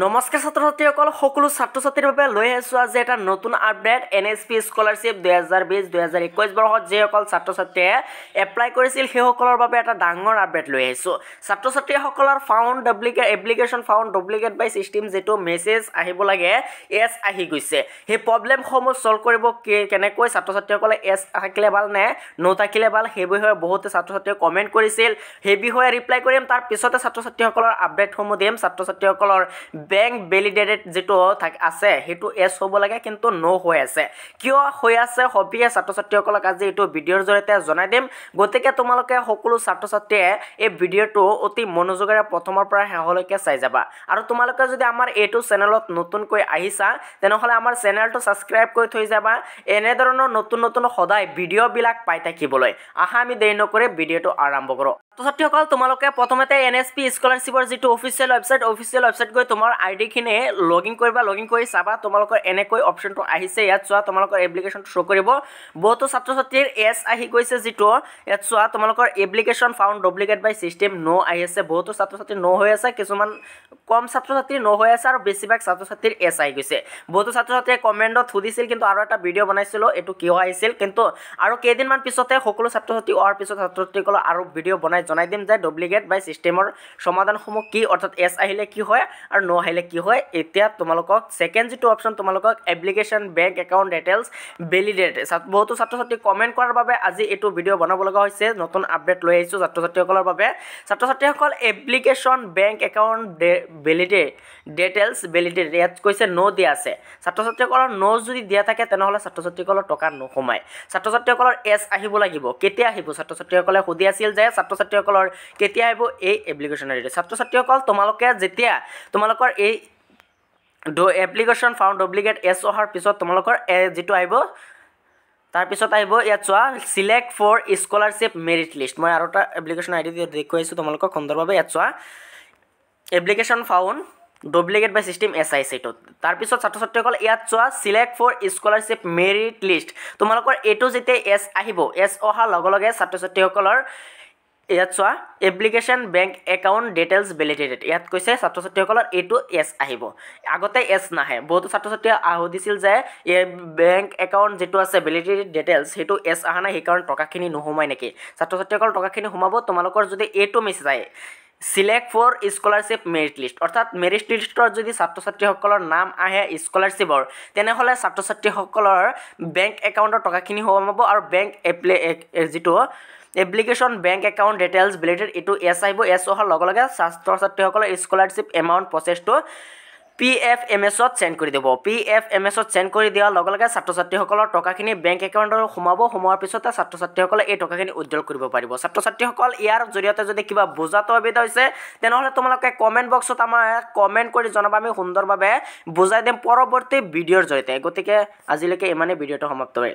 নমস্কাৰ ছাত্ৰ ছাত্ৰীসকল সকলো ছাত্ৰ ছাত্ৰীৰ বাবে লৈ আহিছোঁ আজি এটা নতুন update N S P scholarship দুহেজাৰ বিছ দুহেজাৰ একৈছ বৰ্ষত যিসকল ছাত্ৰ ছাত্ৰীয়ে এপ্লাই কৰিছিল সেইসকলৰ বাবে এটা ডাঙৰ আপডেট লৈ আহিছোঁ ছাত্ৰ ছাত্ৰীসকলৰ found duplicate application found duplicate by system যিটো মেছেজ আহিব লাগে এছ আহি গৈছে সেই প্ৰব্লেমসমূহ ছল্ভ কৰিব কেনেকৈ ছাত্ৰ ছাত্ৰীসকলে এছ থাকিলে ভাল নে ন থাকিলে ভাল সেই বিষয়ে বহুতে ছাত্ৰ ছাত্ৰীয়ে কমেণ্ট কৰিছিল সেই বিষয়ে ৰিপ্লাই কৰিম তাৰপিছতে ছাত্ৰ ছাত্ৰীসকলৰ আপডেটসমূহ দিম ছাত্ৰ ছাত্ৰীসকলৰ বেংক ভেলিডেটেড যিটো আছে সেইটো এছ হ'ব লাগে কিন্তু ন' হৈ আছে কিয় হৈ আছে সপিয়ে ছাত্ৰ ছাত্ৰীসকলক আজি এইটো ভিডিঅ'ৰ জৰিয়তে জনাই দিম গতিকে তোমালোকে সকলো ছাত্ৰ ছাত্ৰীয়ে এই ভিডিঅ'টো অতি মনোযোগেৰে প্ৰথমৰ পৰা শেষলৈকে চাই যাবা আৰু তোমালোকে যদি আমাৰ এইটো চেনেলত নতুনকৈ আহিছা তেনেহ'লে আমাৰ চেনেলটো ছাবস্ক্ৰাইব কৰি থৈ যাবা এনেধৰণৰ নতুন নতুন সদায় ভিডিঅ'বিলাক পাই থাকিবলৈ আহা আমি দেৰি নকৰি ভিডিঅ'টো আৰম্ভ কৰোঁ ছাত্ৰীসকল তোমালোকে প্ৰথমতে এন এছ পি স্কলাৰশ্বিপৰ যিটো অফিচিয়েল ৱেবছাইট অফিচিয়েল ৱেবছাইট গৈ তোমাৰ আই ডিখিনি লগ ইন কৰিবা লগ ইন কৰি চাবা তোমালোকৰ এনেকৈ অপশ্যনটো আহিছে ইয়াত চোৱা তোমালোকৰ এপ্লিকেশ্যনটো শ্ব' কৰিব বহুতো ছাত্ৰ ছাত্ৰীৰ এছ আহি গৈছে যিটো ইয়াত চোৱা তোমালোকৰ application found duplicate by system ন' আহি আছে বহুতো ছাত্ৰ ছাত্ৰী ন' হৈ আছে কিছুমান কম ছাত্ৰ ছাত্ৰী ন' হৈ আছে আৰু বেছিভাগ ছাত্ৰ ছাত্ৰীৰ এছ আহি গৈছে বহুতো ছাত্ৰ ছাত্ৰীয়ে কমেণ্টত সুধিছিল কিন্তু আৰু এটা ভিডিঅ' বনাইছিলোঁ এইটো কিয় আহিছিল কিন্তু আৰু কেইদিনমান পিছতে সকলো ছাত্ৰ ছাত্ৰী অহাৰ পিছত ছাত্ৰ ছাত্ৰীসকলৰ আৰু ভিডিঅ' বনাই মই জনাই দিম যে ডুপ্লিকেট বা চিষ্টেমৰ সমাধানসমূহ কি অৰ্থাৎ এছ আহিলে কি হয় আৰু ন আহিলে কি হয় এতিয়া তোমালোকক ছেকেণ্ড যিটো অপশ্যন তোমালোকক application bank account details validate বহুতো ছাত্ৰ ছাত্ৰী কমেণ্ট কৰাৰ বাবে আজি এইটো ভিডিঅ' বনাব লগা হৈছে নতুন আপডেট লৈ আহিছোঁ ছাত্ৰ ছাত্ৰীসকলৰ বাবে ছাত্ৰ ছাত্ৰীসকল application bank account validate details validate ইয়াত কৈছে ন দিয়া আছে ছাত্ৰ ছাত্ৰীসকলৰ ন যদি দিয়া থাকে তেনেহ'লে ছাত্ৰ ছাত্ৰীসকলৰ টকা নোসোমায় ছাত্ৰ ছাত্ৰীসকলৰ এছ আহিব লাগিব কেতিয়া আহিব ছাত্ৰ ছাত্ৰীসকলে সুধি আছিল যে ছাত্ৰ ছাত্ৰী ছাত্ৰীসকলৰ কেতিয়া আহিব এই এপ্লিকেশ্যন ডেট ছাত্ৰ ছাত্ৰীসকল তোমালোকে যেতিয়া তোমালোকৰ এই এপ্লিকেশ্যন ফাউণ্ড ডুপ্লিকেট এছ অহাৰ পিছত তোমালোকৰ এ যিটো আহিব তাৰপিছত আহিব ইয়াত চোৱা select for scholarship merit list মই আৰু এটা এপ্লিকেশ্যন আই ডি দেখুৱাইছোঁ তোমালোকক সুন্দৰভাৱে ইয়াত চোৱা application found duplicate by system এছ আই চিটোত তাৰপিছত ছাত্ৰ ছাত্ৰীসকল ইয়াত চোৱা select for scholarship merit list তোমালোকৰ এইটো যেতিয়া এছ আহিব এছ অহাৰ লগে লগে ছাত্ৰ ছাত্ৰীসকলৰ ইয়াত চোৱা application bank account details validated ইয়াত কৈছে ছাত্ৰ ছাত্ৰীসকলৰ এইটো এছ আহিব আগতে এছ নাহে বহুতো ছাত্ৰ ছাত্ৰীয়ে দিছিল যে এই বেংক একাউণ্ট যিটো আছে ভেলিডিটেড ডিটেইলছ সেইটো এছ অহা নাই সেইকাৰণে টকাখিনি নোসোমায় নেকি ছাত্ৰ ছাত্ৰীসকলৰ টকাখিনি সোমাব তোমালোকৰ যদি এইটো মিছ যায় select for scholarship merit list অৰ্থাৎ মেৰিট লিষ্টত যদি ছাত্ৰ ছাত্ৰীসকলৰ নাম আহে স্কলাৰশ্বিপৰ তেনেহ'লে ছাত্ৰ ছাত্ৰীসকলৰ বেংক একাউণ্টৰ টকাখিনি সোমাব আৰু বেংক এপ্লি যিটো application bank account details related এইটো এছ আহিব এছ অহাৰ লগে লগে ছাত্ৰ ছাত্ৰীসকলৰ স্কলাৰশ্বিপ এমাউণ্ট প্ৰচেছটো পি এফ এম এছত চেণ্ড কৰি দিব পি এফ এম এছত চেণ্ড কৰি দিয়াৰ লগে লগে ছাত্ৰ ছাত্ৰীসকলৰ টকাখিনি বেংক একাউণ্টত সোমাব সোমোৱাৰ পিছতে ছাত্ৰ ছাত্ৰীসকলে এই টকাখিনি উদ্ধাৰ কৰিব পাৰিব ছাত্ৰ ছাত্ৰীসকল ইয়াৰ জৰিয়তে যদি কিবা বুজাত অসুবিধা হৈছে তেনেহ'লে তোমালোকে কমেণ্ট বক্সত আমাৰ কমেণ্ট কৰি জনাব আমি সুন্দৰভাৱে বুজাই দিম পৰৱৰ্তী ভিডিঅ'ৰ জৰিয়তে গতিকে আজিলৈকে ইমানেই ভিডিঅ'টো সমাপ্ত হয়